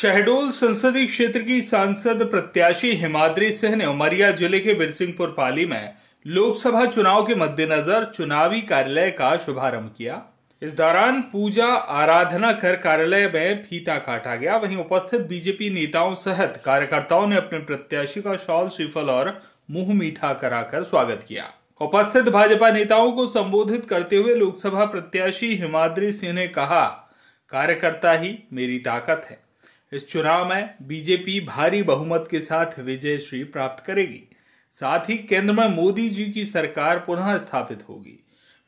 शहडोल संसदीय क्षेत्र की सांसद प्रत्याशी हिमाद्री सिंह ने उमरिया जिले के बिरसिंहपुर पाली में लोकसभा चुनाव के मद्देनजर चुनावी कार्यालय का शुभारंभ किया इस दौरान पूजा आराधना कर कार्यालय में फीता काटा गया वहीं उपस्थित बीजेपी नेताओं सहित कार्यकर्ताओं ने अपने प्रत्याशी का शॉल श्रीफल और मुंह मीठा कराकर स्वागत किया उपस्थित भाजपा नेताओं को संबोधित करते हुए लोकसभा प्रत्याशी हिमाद्री सिंह ने कहा कार्यकर्ता ही मेरी ताकत है इस चुनाव में बीजेपी भारी बहुमत के साथ विजय श्री प्राप्त करेगी साथ ही केंद्र में मोदी जी की सरकार पुनः स्थापित होगी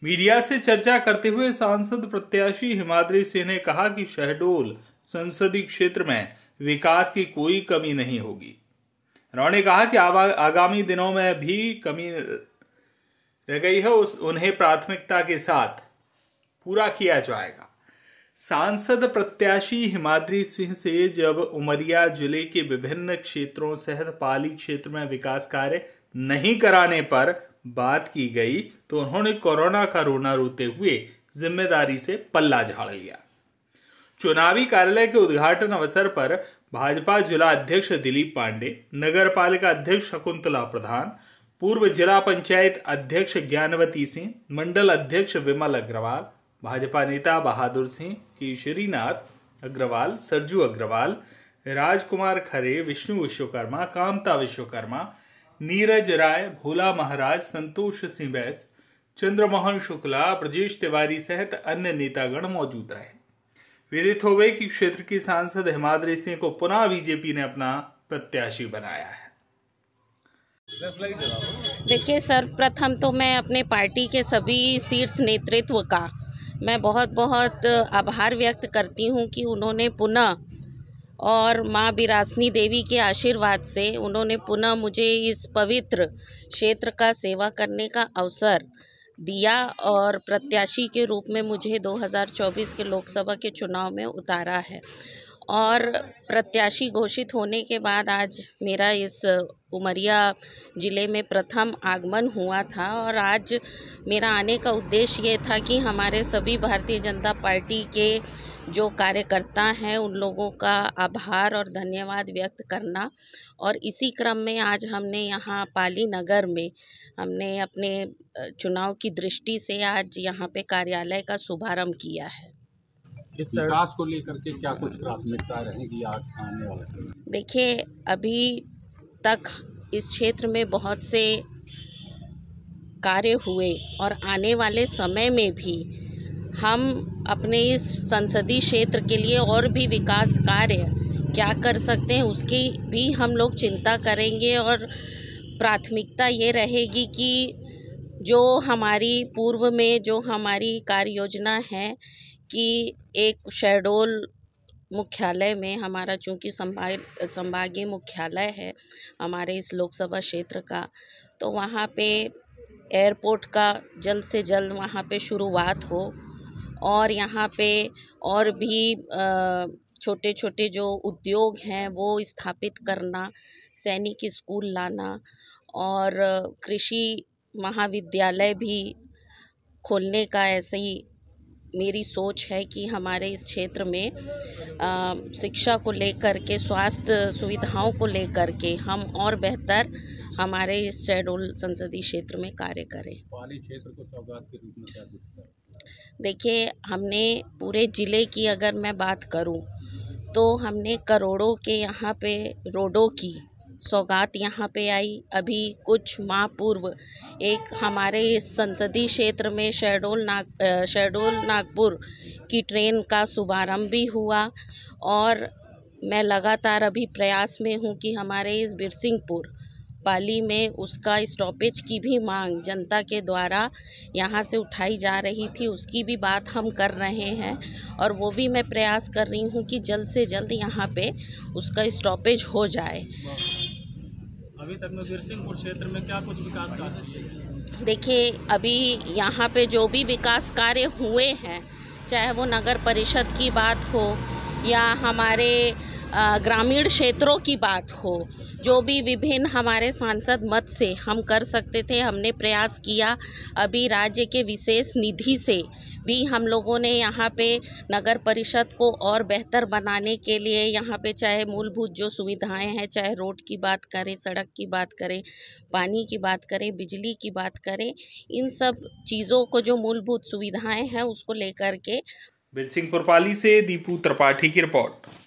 मीडिया से चर्चा करते हुए सांसद प्रत्याशी हिमाद्री सिंह ने कहा कि शहडोल संसदीय क्षेत्र में विकास की कोई कमी नहीं होगी उन्होंने कहा कि आगामी दिनों में भी कमी रह गई है उन्हें प्राथमिकता के साथ पूरा किया जाएगा सांसद प्रत्याशी हिमाद्री सिंह से जब उमरिया जिले के विभिन्न क्षेत्रों सहित पाली क्षेत्र में विकास कार्य नहीं कराने पर बात की गई तो उन्होंने कोरोना का रोना रोते हुए जिम्मेदारी से पल्ला झाड़ लिया चुनावी कार्यालय के उद्घाटन अवसर पर भाजपा जिला अध्यक्ष दिलीप पांडे नगर पालिका अध्यक्ष शकुंतला प्रधान पूर्व जिला पंचायत अध्यक्ष ज्ञानवती सिंह मंडल अध्यक्ष विमल अग्रवाल भाजपा नेता बहादुर सिंह कि श्रीनाथ अग्रवाल सरजू अग्रवाल राजकुमार खरे विष्णु विश्वकर्मा कामता विश्वकर्मा नीरज राय भोला महाराज संतोष सिंह बैस चंद्रमोहन शुक्ला ब्रजेश तिवारी सहित अन्य नेतागण मौजूद रहे विदित हो गए कि क्षेत्र की सांसद हिमाद्री सिंह को पुनः बीजेपी ने अपना प्रत्याशी बनाया है देखिए सर्वप्रथम तो मैं अपने पार्टी के सभी शीर्ष नेतृत्व का मैं बहुत बहुत आभार व्यक्त करती हूँ कि उन्होंने पुनः और माँ बिरासनी देवी के आशीर्वाद से उन्होंने पुनः मुझे इस पवित्र क्षेत्र का सेवा करने का अवसर दिया और प्रत्याशी के रूप में मुझे 2024 के लोकसभा के चुनाव में उतारा है और प्रत्याशी घोषित होने के बाद आज मेरा इस उमरिया ज़िले में प्रथम आगमन हुआ था और आज मेरा आने का उद्देश्य ये था कि हमारे सभी भारतीय जनता पार्टी के जो कार्यकर्ता हैं उन लोगों का आभार और धन्यवाद व्यक्त करना और इसी क्रम में आज हमने यहाँ पाली नगर में हमने अपने चुनाव की दृष्टि से आज यहाँ पे कार्यालय का शुभारंभ किया है विकास को लेकर के क्या कुछ प्राथमिकता रहेगी आने वाले देखिए अभी तक इस क्षेत्र में बहुत से कार्य हुए और आने वाले समय में भी हम अपने इस संसदीय क्षेत्र के लिए और भी विकास कार्य क्या कर सकते हैं उसकी भी हम लोग चिंता करेंगे और प्राथमिकता ये रहेगी कि जो हमारी पूर्व में जो हमारी कार्य योजना है कि एक शहडोल मुख्यालय में हमारा चूँकि संभाग संभागीय मुख्यालय है हमारे इस लोकसभा क्षेत्र का तो वहाँ पे एयरपोर्ट का जल्द से जल्द वहाँ पे शुरुआत हो और यहाँ पे और भी छोटे छोटे जो उद्योग हैं वो स्थापित करना सैनिक स्कूल लाना और कृषि महाविद्यालय भी खोलने का ऐसे ही मेरी सोच है कि हमारे इस क्षेत्र में आ, शिक्षा को लेकर के स्वास्थ्य सुविधाओं को लेकर के हम और बेहतर हमारे इस शेड्यूल संसदीय क्षेत्र में कार्य करें देखिए हमने पूरे ज़िले की अगर मैं बात करूं तो हमने करोड़ों के यहाँ पे रोडों की सौगात यहाँ पे आई अभी कुछ माह पूर्व एक हमारे संसदीय क्षेत्र में शहडोल नाग शहडोल नागपुर की ट्रेन का शुभारंभ भी हुआ और मैं लगातार अभी प्रयास में हूँ कि हमारे इस बिरसिंहपुर पाली में उसका स्टॉपेज की भी मांग जनता के द्वारा यहाँ से उठाई जा रही थी उसकी भी बात हम कर रहे हैं और वो भी मैं प्रयास कर रही हूँ कि जल्द से जल्द यहाँ पे उसका स्टॉपेज हो जाए अभी तक में बिरसिंहपुर क्षेत्र में क्या कुछ विकास कार्य देखिए अभी यहाँ पे जो भी विकास कार्य हुए हैं चाहे वो नगर परिषद की बात हो या हमारे ग्रामीण क्षेत्रों की बात हो जो भी विभिन्न हमारे सांसद मत से हम कर सकते थे हमने प्रयास किया अभी राज्य के विशेष निधि से भी हम लोगों ने यहाँ पे नगर परिषद को और बेहतर बनाने के लिए यहाँ पे चाहे मूलभूत जो सुविधाएं हैं चाहे रोड की बात करें सड़क की बात करें पानी की बात करें बिजली की बात करें इन सब चीज़ों को जो मूलभूत सुविधाएं हैं उसको लेकर के बिरसिंहपुर पाली से दीपू त्रिपाठी की रिपोर्ट